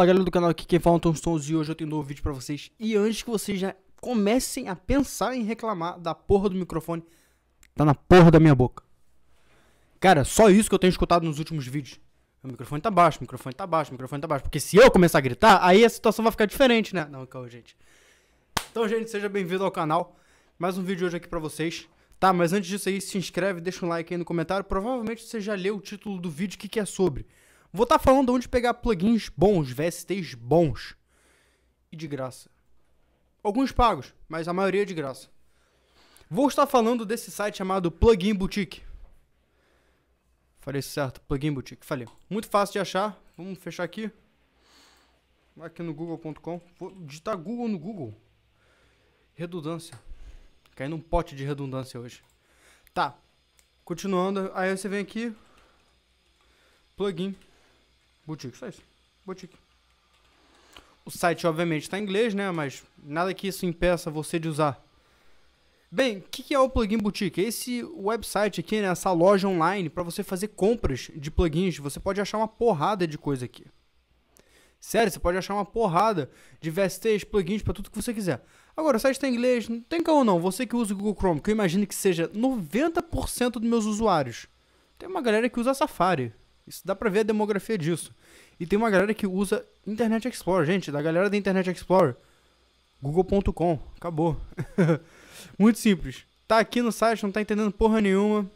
Fala galera do canal, aqui quem fala é Tom Stones e hoje eu tenho um novo vídeo pra vocês. E antes que vocês já comecem a pensar em reclamar da porra do microfone, tá na porra da minha boca. Cara, só isso que eu tenho escutado nos últimos vídeos. O microfone tá baixo, o microfone tá baixo, o microfone tá baixo. Porque se eu começar a gritar, aí a situação vai ficar diferente, né? Não, calma, gente. Então, gente, seja bem-vindo ao canal. Mais um vídeo hoje aqui pra vocês. Tá, mas antes disso aí, se inscreve, deixa um like aí no comentário. Provavelmente você já leu o título do vídeo, o que, que é sobre. Vou estar tá falando onde pegar plugins bons, VSTs bons. E de graça. Alguns pagos, mas a maioria é de graça. Vou estar falando desse site chamado Plugin Boutique. Falei certo, Plugin Boutique. Falei. Muito fácil de achar. Vamos fechar aqui. Vai aqui no google.com. Vou digitar Google no Google. Redundância. Caí num pote de redundância hoje. Tá. Continuando. Aí você vem aqui. Plugin. Boutique, só isso. Boutique. O site, obviamente, está em inglês, né? Mas nada que isso impeça você de usar. Bem, o que, que, é o Plugin Boutique? É esse website aqui, né? Essa loja online para você fazer compras de plugins. Você pode achar uma porrada de coisa aqui. Sério, você pode achar uma porrada de VSTs, plugins para tudo que você quiser. Agora, o site está em inglês, não tem como não. Você que usa o Google Chrome, que eu imagino que seja 90% dos meus usuários. Tem uma galera que usa Safari. Isso dá pra ver a demografia disso. E tem uma galera que usa Internet Explorer. Gente, da galera da Internet Explorer, google.com. Acabou. Muito simples. Tá aqui no site, não tá entendendo porra nenhuma.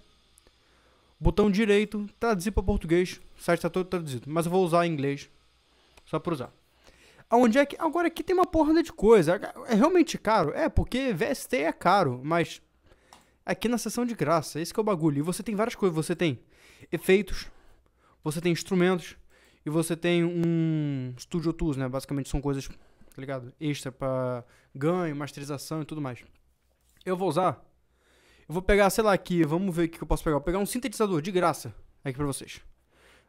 Botão direito, traduzir para português. O site tá todo traduzido, mas eu vou usar em inglês. Só pra usar. Aonde é que. Agora aqui tem uma porrada de coisa. É realmente caro? É, porque VST é caro, mas. Aqui na seção de graça, esse é o bagulho. E você tem várias coisas. Você tem efeitos, você tem instrumentos e você tem um Studio Tools, né? Basicamente são coisas, tá ligado? Extra para ganho, masterização e tudo mais. Eu vou usar. Eu vou pegar, sei lá, aqui, vamos ver o que eu posso pegar. vou pegar um sintetizador de graça aqui pra vocês.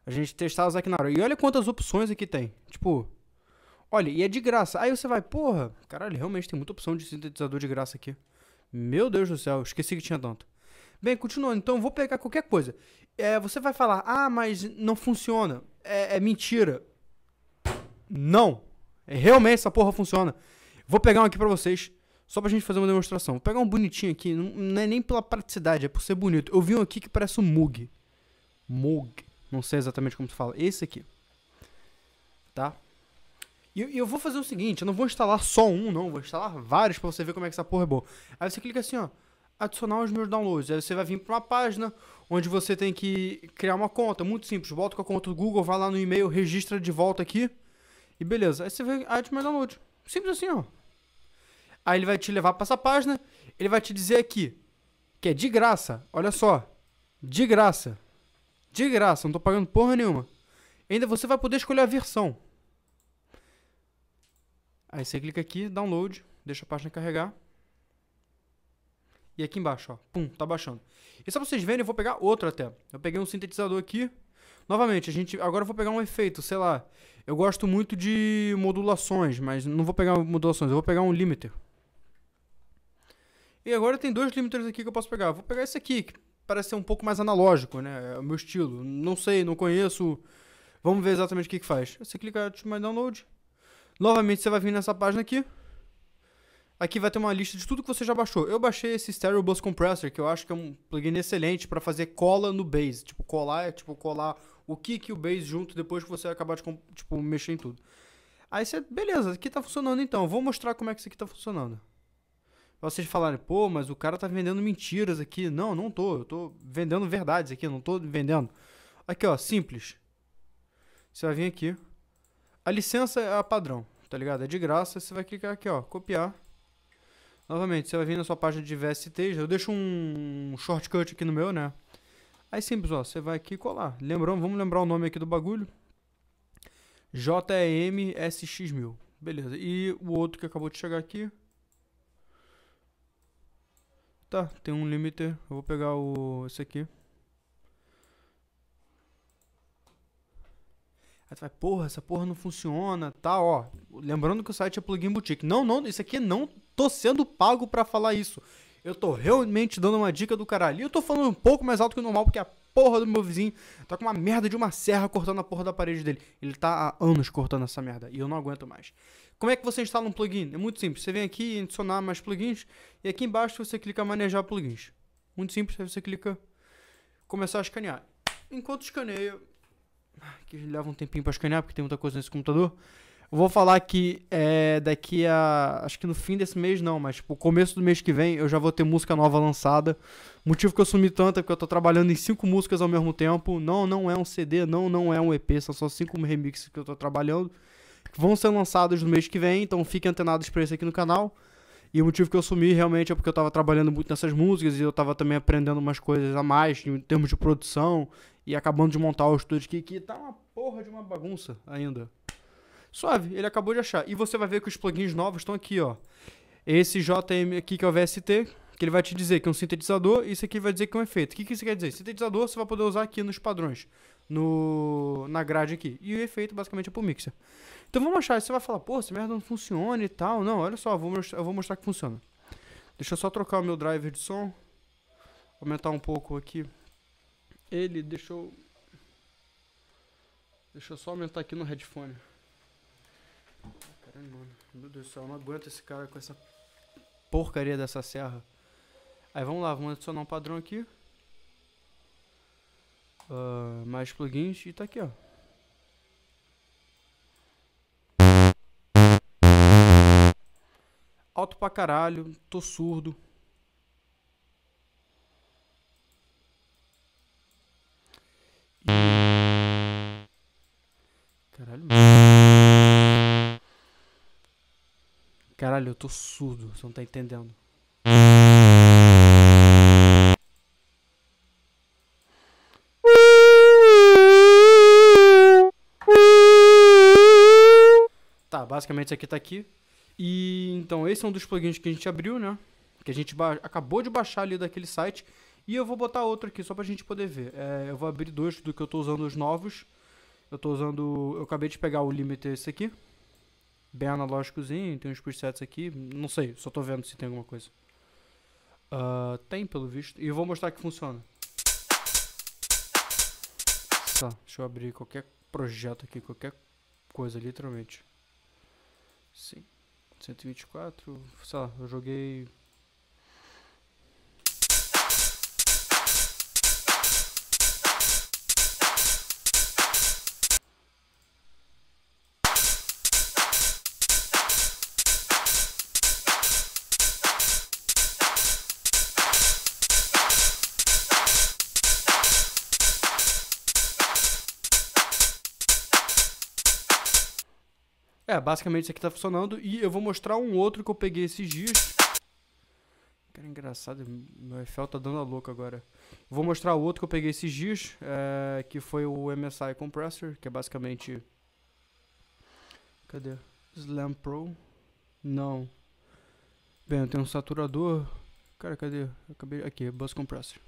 A gente testar aqui na hora. E olha quantas opções aqui tem. Tipo, olha, e é de graça. Aí você vai, porra, caralho, realmente tem muita opção de sintetizador de graça aqui. Meu Deus do céu, esqueci que tinha tanto. Bem, continuando, então eu vou pegar qualquer coisa. É, você vai falar, ah, mas não funciona. É, é mentira. Não. É, realmente essa porra funciona. Vou pegar um aqui pra vocês, só pra gente fazer uma demonstração. Vou pegar um bonitinho aqui, não, não é nem pela praticidade, é por ser bonito. Eu vi um aqui que parece um Mug. Mug. Não sei exatamente como se fala. Esse aqui. Tá? E eu vou fazer o seguinte, eu não vou instalar só um, não. Vou instalar vários pra você ver como é que essa porra é boa. Aí você clica assim, ó adicionar os meus downloads. Aí você vai vir para uma página onde você tem que criar uma conta, muito simples. Volta com a conta do Google, vai lá no e-mail, registra de volta aqui e beleza. Aí você vê add my download. Simples assim, ó. Aí ele vai te levar para essa página, ele vai te dizer aqui que é de graça. Olha só. De graça. De graça, não tô pagando porra nenhuma. ainda você vai poder escolher a versão. Aí você clica aqui, download, deixa a página carregar. E aqui embaixo, ó. Pum, tá baixando. E só pra vocês verem, eu vou pegar outro até. Eu peguei um sintetizador aqui. Novamente, a gente. Agora eu vou pegar um efeito, sei lá. Eu gosto muito de modulações, mas não vou pegar modulações, eu vou pegar um limiter. E agora tem dois limiters aqui que eu posso pegar. Eu vou pegar esse aqui, que parece ser um pouco mais analógico, né? É o meu estilo. Não sei, não conheço. Vamos ver exatamente o que, que faz. Você clica em My Download. Novamente você vai vir nessa página aqui. Aqui vai ter uma lista de tudo que você já baixou. Eu baixei esse Stereo Bus Compressor, que eu acho que é um plugin excelente para fazer cola no bass. Tipo, colar é tipo colar o kick e o bass junto depois que você acabar de tipo, mexer em tudo. Aí você, beleza, aqui tá funcionando então. Vou mostrar como é que isso aqui tá funcionando. vocês falarem, pô, mas o cara tá vendendo mentiras aqui. Não, não tô. Eu tô vendendo verdades aqui, não tô vendendo. Aqui, ó, simples. Você vai vir aqui. A licença é a padrão, tá ligado? É de graça. Você vai clicar aqui, ó, copiar Novamente, você vai vir na sua página de VST, eu deixo um shortcut aqui no meu, né? Aí simples, ó, você vai aqui colar. Lembrando, vamos lembrar o nome aqui do bagulho. JMSX1000. Beleza. E o outro que acabou de chegar aqui. Tá, tem um limiter. Eu vou pegar o esse aqui. Aí tu vai, porra, essa porra não funciona, tá, ó. Lembrando que o site é Plugin Boutique. Não, não, isso aqui não tô sendo pago para falar isso. Eu tô realmente dando uma dica do caralho. E eu tô falando um pouco mais alto que o normal, porque a porra do meu vizinho tá com uma merda de uma serra cortando a porra da parede dele. Ele tá há anos cortando essa merda e eu não aguento mais. Como é que você instala um plugin? É muito simples. Você vem aqui em adicionar mais plugins e aqui embaixo você clica manejar plugins. Muito simples, aí você clica começar a escanear. Enquanto escaneia, que leva um tempinho para escanear porque tem muita coisa nesse computador. Eu vou falar que é, daqui a. Acho que no fim desse mês não, mas tipo, começo do mês que vem eu já vou ter música nova lançada. O motivo que eu sumi tanto é porque eu tô trabalhando em cinco músicas ao mesmo tempo. Não, não é um CD, não, não é um EP, são só cinco remixes que eu tô trabalhando. Que vão ser lançados no mês que vem, então fiquem antenados pra isso aqui no canal. E o motivo que eu sumi realmente é porque eu tava trabalhando muito nessas músicas e eu tava também aprendendo umas coisas a mais em termos de produção e acabando de montar o estúdio aqui, que tá uma porra de uma bagunça ainda. Suave, ele acabou de achar. E você vai ver que os plugins novos estão aqui, ó. Esse JM aqui que é o VST, que ele vai te dizer que é um sintetizador, e isso aqui vai dizer que é um efeito. O que, que isso quer dizer? Sintetizador você vai poder usar aqui nos padrões, no, na grade aqui. E o efeito basicamente é pro mixer. Então vamos achar, você vai falar, pô, essa merda não funciona e tal. Não, olha só, eu vou, eu vou mostrar que funciona. Deixa eu só trocar o meu driver de som. Aumentar um pouco aqui. Ele deixou... Deixa eu só aumentar aqui no headphone. Caralho, mano. Meu Deus do céu, eu não aguento esse cara com essa porcaria dessa serra. Aí vamos lá, vamos adicionar um padrão aqui. Uh, mais plugins e tá aqui, ó. Alto pra caralho, tô surdo. Caralho, eu tô surdo, você não tá entendendo. Tá, basicamente isso aqui tá aqui. E então esse é um dos plugins que a gente abriu, né? Que a gente acabou de baixar ali daquele site. E eu vou botar outro aqui só pra gente poder ver. É, eu vou abrir dois do que eu tô usando os novos. Eu tô usando. Eu acabei de pegar o limiter esse aqui bem analógicozinho, tem uns presets aqui, não sei, só tô vendo se tem alguma coisa. Uh, tem, pelo visto, e eu vou mostrar que funciona. Tá, deixa eu abrir qualquer projeto aqui, qualquer coisa, literalmente. Sim, 124, sei lá, eu joguei É, basicamente isso aqui tá funcionando. E eu vou mostrar um outro que eu peguei esses dias. Cara, engraçado, meu Eiffel tá dando a louca agora. Vou mostrar o outro que eu peguei esses dias, é, que foi o MSI Compressor, que é basicamente... Cadê? Slam Pro? Não. Bem, eu tenho um saturador... Cara, cadê? acabei... Aqui, Bus Compressor.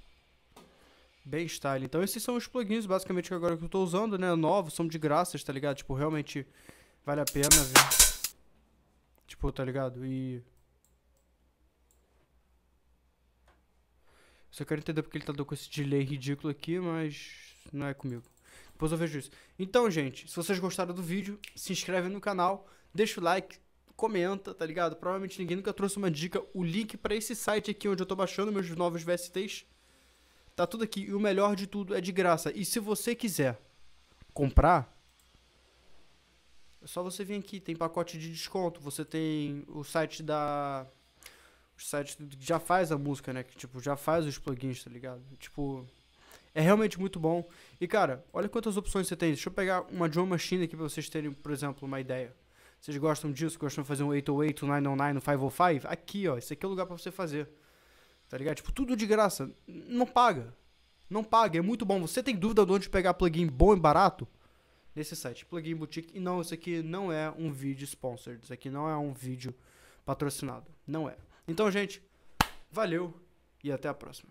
Bem style. Então esses são os plugins, basicamente, que agora que eu tô usando, né? Novos, são de graças, tá ligado? Tipo, realmente... Vale a pena, ver Tipo, tá ligado? E... Só quero entender porque ele tá com esse delay ridículo aqui, mas não é comigo. Depois eu vejo isso. Então, gente, se vocês gostaram do vídeo, se inscreve no canal, deixa o like, comenta, tá ligado? Provavelmente ninguém nunca trouxe uma dica. O link para esse site aqui onde eu tô baixando meus novos VSTs tá tudo aqui. E o melhor de tudo é de graça. E se você quiser comprar, só você vir aqui, tem pacote de desconto, você tem o site da. O site que já faz a música, né? Que tipo, já faz os plugins, tá ligado? Tipo. É realmente muito bom. E cara, olha quantas opções você tem. Deixa eu pegar uma drum machine aqui pra vocês terem, por exemplo, uma ideia. Vocês gostam disso? Gostam de fazer um 808, um 909, um 505? Aqui, ó. Esse aqui é o lugar para você fazer. Tá ligado? Tipo, tudo de graça. Não paga. Não paga. É muito bom. Você tem dúvida de onde pegar plugin bom e barato? esse site, Plugin Boutique. E não, isso aqui não é um vídeo sponsored, isso aqui não é um vídeo patrocinado, não é. Então, gente, valeu e até a próxima.